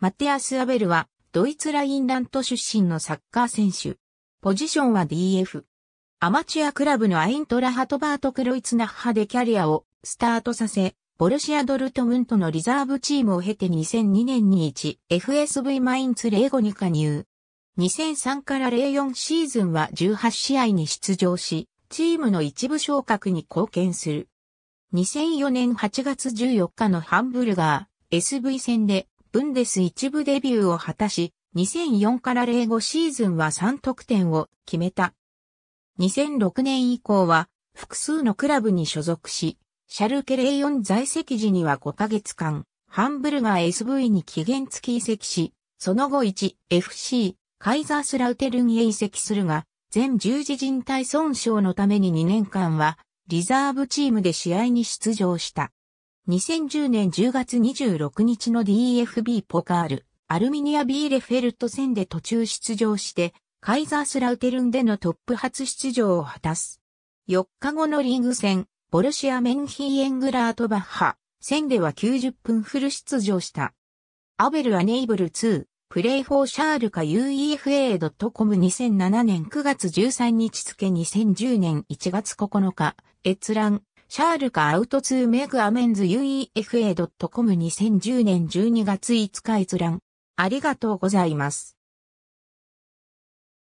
マテアス・アベルは、ドイツラインラント出身のサッカー選手。ポジションは DF。アマチュアクラブのアイントラハトバート・クロイツナッハでキャリアをスタートさせ、ボルシア・ドルトムントのリザーブチームを経て2002年に 1FSV マインツレーゴに加入。2003から04シーズンは18試合に出場し、チームの一部昇格に貢献する。2004年8月14日のハンブルガー SV 戦でブンデス一部デビューを果たし、2004から05シーズンは3得点を決めた。2006年以降は複数のクラブに所属し、シャルケレイオン在籍時には5ヶ月間、ハンブルガー SV に期限付き移籍し、その後 1FC、カイザースラウテルンへ移籍するが、全十字人体損傷のために2年間は、リザーブチームで試合に出場した。2010年10月26日の DFB ポカール、アルミニアビーレフェルト戦で途中出場して、カイザースラウテルンでのトップ初出場を果たす。4日後のリーグ戦、ボルシア・メンヒーエングラートバッハ、戦では90分フル出場した。アベル・アネイブル2、プレイフォーシャールか UEFA.com2007 年9月13日付2010年1月9日、閲覧、シャールカアウトツーメグアメンズ UEFA.com2010 年12月5日閲覧。ありがとうございます。